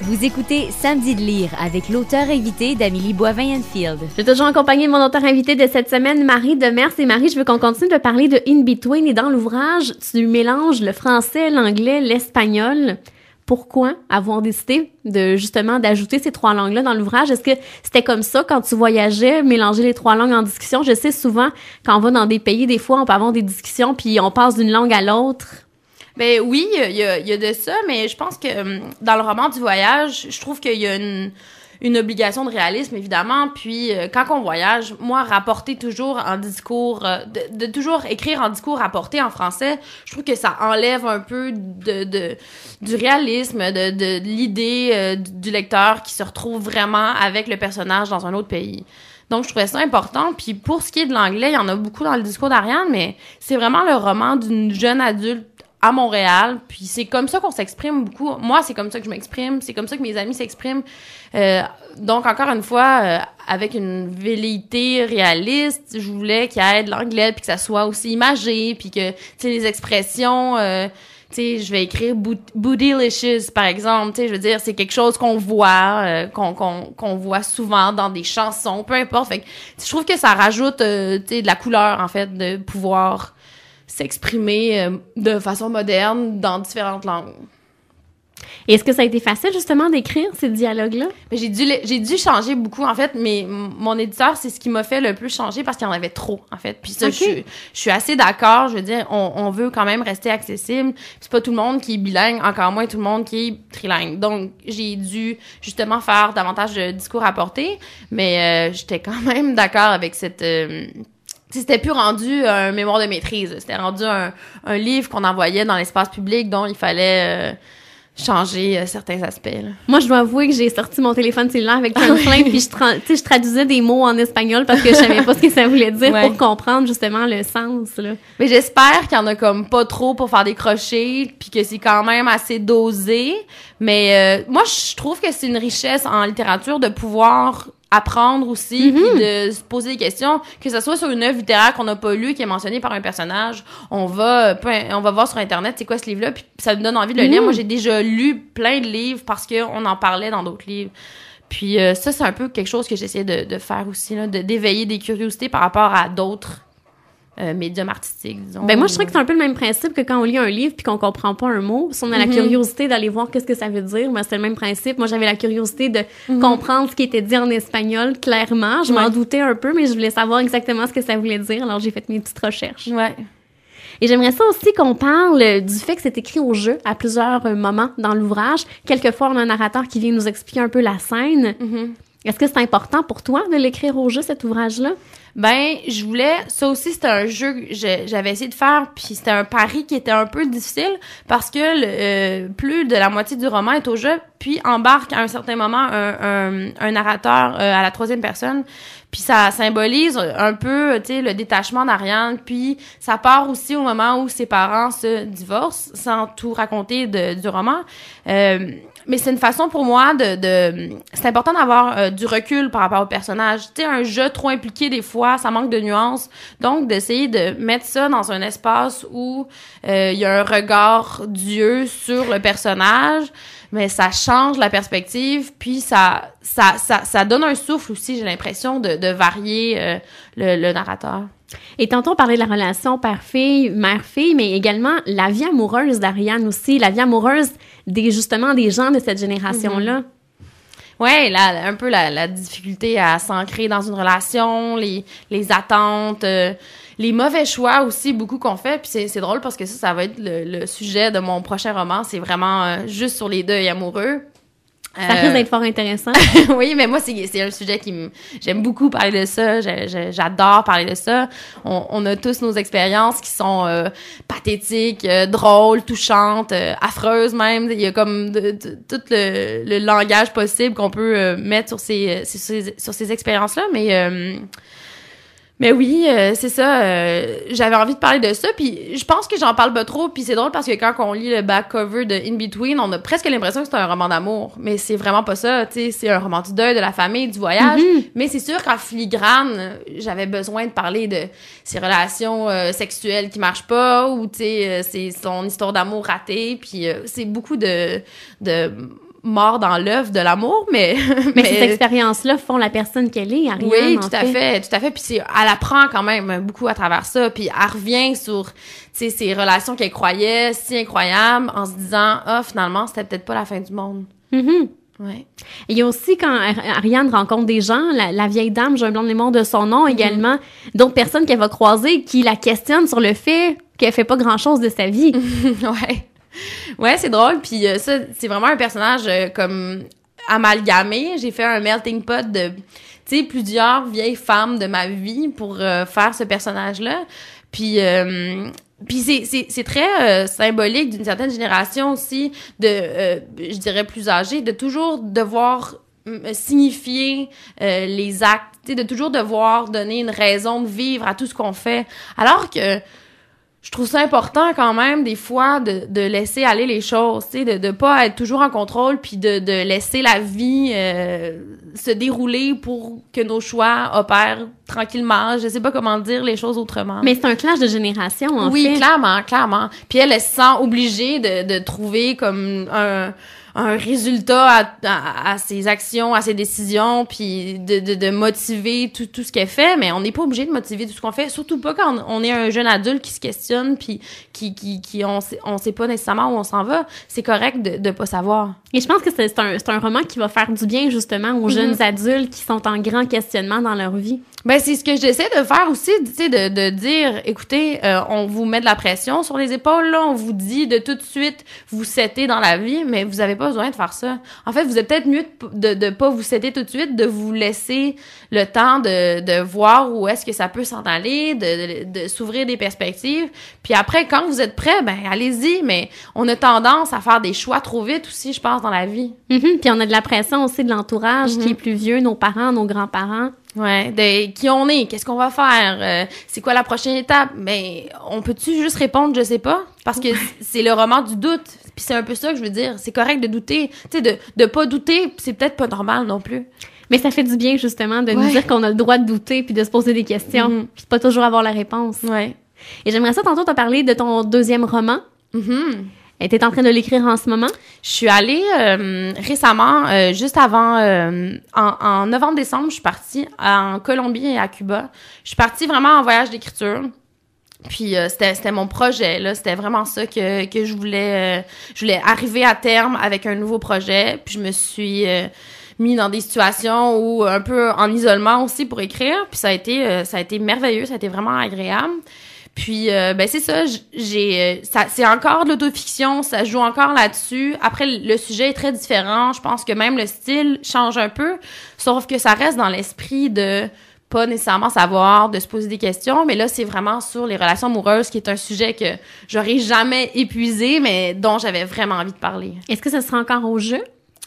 Vous écoutez Samedi de lire avec l'auteur invité d'Amélie Boivin-Enfield. Je suis toujours accompagnée de mon auteur invité de cette semaine, Marie Demers. Et Marie, je veux qu'on continue de parler de In Between. Et dans l'ouvrage, tu mélanges le français, l'anglais, l'espagnol. Pourquoi avoir décidé de justement d'ajouter ces trois langues-là dans l'ouvrage? Est-ce que c'était comme ça quand tu voyageais, mélanger les trois langues en discussion? Je sais souvent, quand on va dans des pays, des fois, on peut avoir des discussions, puis on passe d'une langue à l'autre ben oui, il y, y, a de ça, mais je pense que hum, dans le roman du voyage, je trouve qu'il y a une, obligation de réalisme évidemment puis euh, quand on voyage moi rapporter toujours en discours euh, de, toujours écrire en discours rapporté en français je trouve que ça enlève un peu de, du réalisme de, de l'idée euh, du lecteur qui se retrouve vraiment avec le personnage dans un autre pays donc je trouvais ça important puis pour ce qui est de l'anglais il y en a beaucoup dans le discours d'Ariane mais c'est vraiment le roman d'une jeune adulte à Montréal. Puis c'est comme ça qu'on s'exprime beaucoup. Moi, c'est comme ça que je m'exprime. C'est comme ça que mes amis s'expriment. Euh, donc, encore une fois, euh, avec une velléité réaliste, je voulais qu'il y ait de l'anglais, puis que ça soit aussi imagé, puis que, tu sais, les expressions... Euh, tu sais, je vais écrire bootylicious, par exemple, tu sais, je veux dire, c'est quelque chose qu'on voit, euh, qu'on qu'on voit souvent dans des chansons, peu importe. Fait que, je trouve que ça rajoute, euh, tu sais, de la couleur, en fait, de pouvoir s'exprimer euh, de façon moderne dans différentes langues. Est-ce que ça a été facile justement d'écrire ces dialogues-là J'ai dû j'ai dû changer beaucoup en fait, mais mon éditeur c'est ce qui m'a fait le plus changer parce qu'il y en avait trop en fait. Puis ça, je, suis assez d'accord. Je veux dire, on, veut quand même rester accessible. C'est pas tout le monde qui est bilingue, encore moins tout le monde qui est trilingue. Donc j'ai dû justement faire davantage de discours à porter, mais euh, j'étais quand même d'accord avec cette euh, c'était plus rendu euh, un mémoire de maîtrise. C'était rendu un, un livre qu'on envoyait dans l'espace public dont il fallait euh, changer euh, certains aspects. Moi, je dois avouer que j'ai sorti mon téléphone cellulaire avec un plein, puis je, je, traduisais des mots en espagnol parce que je savais pas ce que ça voulait dire pour comprendre justement le sens. Là. Mais j'espère qu'il y en a comme pas trop pour faire des crochets, puis que c'est quand même assez dosé. Mais moi, je trouve que c'est une richesse en littérature de pouvoir apprendre aussi, puis mhm. de se poser des questions, que ce soit sur une œuvre littéraire qu'on n'a pas lu qui est mentionnée par un personnage, on va, on va voir sur Internet c'est quoi ce livre-là, puis ça me donne envie de le lire. Mhm. Moi, j'ai déjà lu plein de livres parce qu'on en parlait dans d'autres livres. Puis euh, ça, c'est un peu quelque chose que j'essaie de, faire aussi, d'éveiller des curiosités par rapport à d'autres euh, médium artistique, disons. Ben moi, je trouve que c'est un peu le même principe que quand on lit un livre puis qu'on comprend pas un mot. Si on a la mhm. curiosité d'aller voir qu'est-ce que ça veut dire, moi c'est le même principe. Moi, j'avais la curiosité de mhm. comprendre ce qui était dit en espagnol, clairement. Je m'en doutais un peu, mais je voulais savoir exactement ce que ça voulait dire. Alors, j'ai fait mes petites recherches. Ouais. Et j'aimerais ça aussi qu'on parle du fait que c'est écrit au jeu à plusieurs euh, moments dans l'ouvrage. Quelquefois, on a un narrateur qui vient nous expliquer un peu la scène. Mhm. Est-ce que c'est important pour toi de l'écrire au jeu, cet ouvrage-là? ben je voulais ça aussi c'était un jeu que j'avais essayé de faire puis c'était un pari qui était un peu difficile parce que le, euh, plus de la moitié du roman est au jeu puis embarque à un certain moment un, un, narrateur euh, à la troisième personne puis ça symbolise un peu tu sais le détachement d'Ariane puis ça part aussi au moment où ses parents se divorcent sans tout raconter du roman euh, mais c'est une façon pour moi de, de c'est important d'avoir du recul par rapport au personnage tu sais un jeu trop impliqué des fois ça manque de nuances. Donc, d'essayer de mettre ça dans un espace où euh, il y a un regard Dieu sur le personnage, mais ça change la perspective, puis ça, ça, ça, donne un souffle aussi, j'ai l'impression, de, varier euh, le, narrateur. Et tantôt, on parlait de la relation père-fille, mère-fille, mais également la vie amoureuse d'Ariane aussi, la vie amoureuse des, justement, des gens de cette génération-là. Mm-hmm. Ouais, là, un peu la, la difficulté à s'ancrer dans une relation, les, attentes, euh, les mauvais choix aussi, beaucoup qu'on fait. Puis c'est drôle parce que ça, ça va être le, sujet de mon prochain roman. C'est vraiment euh, juste sur les deuils amoureux. Ça risque euh, d'être fort intéressant. oui, mais moi, c'est un sujet qui J'aime beaucoup parler de ça. J'adore parler de ça. On, on, a tous nos expériences qui sont euh, pathétiques, euh, drôles, touchantes, affreuses même. Il y a comme tout le, langage possible qu'on peut mettre sur ces, sur ces expériences-là. Mais mais oui, euh, c'est ça. Euh, j'avais envie de parler de ça, puis je pense que j'en parle pas trop. Puis c'est drôle parce que quand on lit le back cover de In Between, on a presque l'impression que c'est un roman d'amour, mais c'est vraiment pas ça. Tu c'est un roman du deuil, de la famille, du voyage. Mhm. Mais c'est sûr qu'en filigrane, j'avais besoin de parler de ses relations euh, sexuelles qui marchent pas, ou tu c'est son histoire d'amour ratée. Puis c'est beaucoup de de mort dans l'œuvre de l'amour, mais, mais... cette expériences-là font la personne qu'elle est, Ariane, Oui, tout à fait. tout à fait. Puis elle apprend quand même beaucoup à travers ça, puis elle revient sur ces relations qu'elle croyait si incroyables en se disant « Ah, finalement, c'était peut-être pas la fin du monde. Mm -hmm. Ouais. Il y a aussi quand Ariane rencontre des gens, la, vieille dame, j'ai un blanc de de son nom mm-hmm. également, d'autres personnes qu'elle va croiser qui la questionnent sur le fait qu'elle fait pas grand-chose de sa vie. ouais. ouais, c'est drôle. Puis euh, ça, c'est vraiment un personnage euh, comme amalgamé. J'ai fait un melting pot de, tu sais, plusieurs vieilles femmes de ma vie pour euh, faire ce personnage-là. Puis puis c'est très symbolique d'une certaine génération aussi, de, je dirais plus âgée, de toujours devoir signifier les actes, de toujours devoir donner une raison de vivre à tout ce qu'on fait. Alors que je trouve ça important quand même des fois de, de laisser aller les choses, tu sais, de de pas être toujours en contrôle puis de, de laisser la vie euh, se dérouler pour que nos choix opèrent tranquillement. Je sais pas comment dire les choses autrement. Mais c'est un clash de génération en fait. Oui, clairement, clairement. Puis elle, elle se sent obligée de de trouver comme un un résultat à, à, ses actions, à ses décisions, puis de, de, de motiver tout, tout ce qu'elle fait, mais on n'est pas obligé de motiver tout ce qu'on fait, surtout pas quand on est un jeune adulte qui se questionne, puis qui, qui, qui on, sait, on sait pas nécessairement où on s'en va. C'est correct de, de pas savoir. Et je pense que c'est un, un roman qui va faire du bien justement aux mm-hmm. jeunes adultes qui sont en grand questionnement dans leur vie. Ben, c'est ce que j'essaie de faire aussi, tu sais, de, de dire, écoutez, euh, on vous met de la pression sur les épaules, là, on vous dit de tout de suite vous settez dans la vie, mais vous n'avez pas besoin de faire ça. En fait, vous êtes peut-être mieux de, de, pas vous céder tout de suite, de vous laisser le temps de, voir où est-ce que ça peut s'en aller, de, s'ouvrir des perspectives. Puis après, quand vous êtes prêt, ben allez-y. Mais on a tendance à faire des choix trop vite aussi, je pense, dans la vie. Mm-hmm. Puis on a de la pression aussi de l'entourage qui mm-hmm. est plus vieux, nos parents, nos grands-parents. Ouais, de qui on est, qu'est-ce qu'on va faire, euh, c'est quoi la prochaine étape. Mais ben, on peut-tu juste répondre, je sais pas, parce que c'est le roman du doute. Puis c'est un peu ça que je veux dire. C'est correct de douter. Tu sais, de, de pas douter, c'est peut-être pas normal non plus. Mais ça fait du bien, justement, de nous dire qu'on a le droit de douter puis de se poser des questions. Mhm. Puis de pas toujours avoir la réponse. Ouais. Et j'aimerais ça, tantôt, te parler de ton deuxième roman. Mm -hmm. T'es en train de l'écrire en ce moment? Je suis allée euh, récemment, euh, juste avant, euh, en, en novembre-décembre, je suis partie en Colombie et à Cuba. Je suis partie vraiment en voyage d'écriture. Puis euh, c'était mon projet là, c'était vraiment ça que, que je voulais euh, je voulais arriver à terme avec un nouveau projet. Puis je me suis euh, mis dans des situations où un peu en isolement aussi pour écrire, puis ça a été euh, ça a été merveilleux, ça a été vraiment agréable. Puis ben c'est ça, j'ai ça c'est encore de l'autofiction, ça joue encore là-dessus. Après le sujet est très différent, je pense que même le style change un peu, sauf que ça reste dans l'esprit de pas nécessairement savoir, de se poser des questions, mais là, c'est vraiment sur les relations amoureuses qui est un sujet que j'aurais jamais épuisé, mais dont j'avais vraiment envie de parler. Est-ce que ça sera encore au jeu?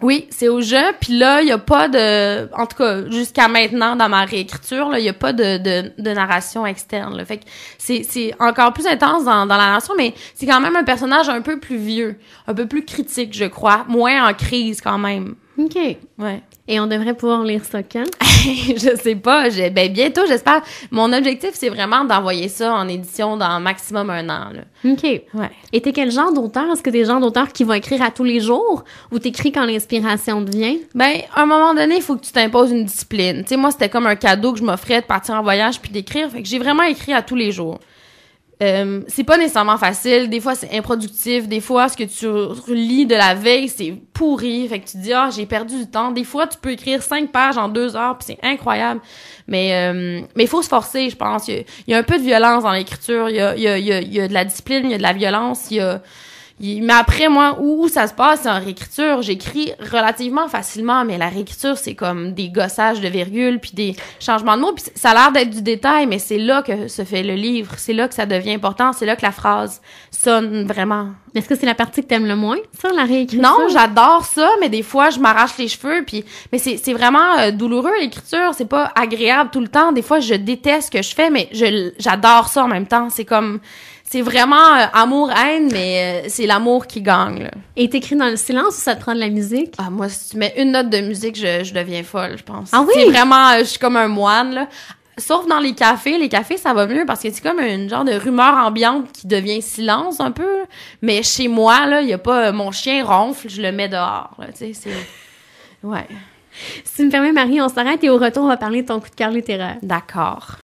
Oui, c'est au jeu. Puis là, il n'y a pas de... En tout cas, jusqu'à maintenant, dans ma réécriture, il y a pas de, de, de narration externe. le Fait que c'est encore plus intense dans, dans la narration, mais c'est quand même un personnage un peu plus vieux, un peu plus critique, je crois, moins en crise quand même. OK. Ouais. Et on devrait pouvoir lire ça quand? je sais pas. ben bientôt, j'espère. Mon objectif, c'est vraiment d'envoyer ça en édition dans maximum un an. OK. Ouais. Et t'es quel genre d'auteur? Est-ce que t'es genre d'auteur qui va écrire à tous les jours ou t'écris quand l'inspiration te vient? Ben, à un moment donné, il faut que tu t'imposes une discipline. Tu sais, moi, c'était comme un cadeau que je m'offrais de partir en voyage puis d'écrire. Fait que j'ai vraiment écrit à tous les jours. Euh, c'est pas nécessairement facile. Des fois, c'est improductif. Des fois, ce que tu lis de la veille, c'est pourri. Fait que tu dis, ah, j'ai perdu du temps. Des fois, tu peux écrire cinq pages en deux heures, puis c'est incroyable. Mais euh, mais il faut se forcer, je pense. Il y, a, y, a un peu de violence dans l'écriture. Il y a, y, a, il y a de la discipline, il y a de la violence, il y a mais après, moi, où, ça se passe, c'est en réécriture. J'écris relativement facilement, mais la réécriture, c'est comme des gossages de virgules, puis des changements de mots. Puis ça a l'air d'être du détail, mais c'est là que se fait le livre. C'est là que ça devient important. C'est là que la phrase sonne vraiment. Est-ce que c'est la partie que t'aimes le moins, ça, la réécriture? Non, j'adore ça, mais des fois, je m'arrache les cheveux, puis... Mais c'est vraiment euh, douloureux, l'écriture. C'est pas agréable tout le temps. Des fois, je déteste ce que je fais, mais j'adore ça en même temps. C'est comme c'est vraiment euh, amour-haine, mais euh, c'est l'amour qui gagne. Là. Et t'écris dans le silence ou ça te prend de la musique? Ah, moi, si tu mets une note de musique, je, deviens folle, je pense. Ah oui? C'est vraiment, euh, je suis comme un moine, Sauf dans les cafés. Les cafés, ça va mieux parce que c'est comme une genre de rumeur ambiante qui devient silence un peu. Mais chez moi, là, il a pas mon chien ronfle, je le mets dehors. Tu sais, c'est. Ouais. Si tu me permets, Marie, on s'arrête et au retour, on va parler de ton coup de cœur littéraire. D'accord.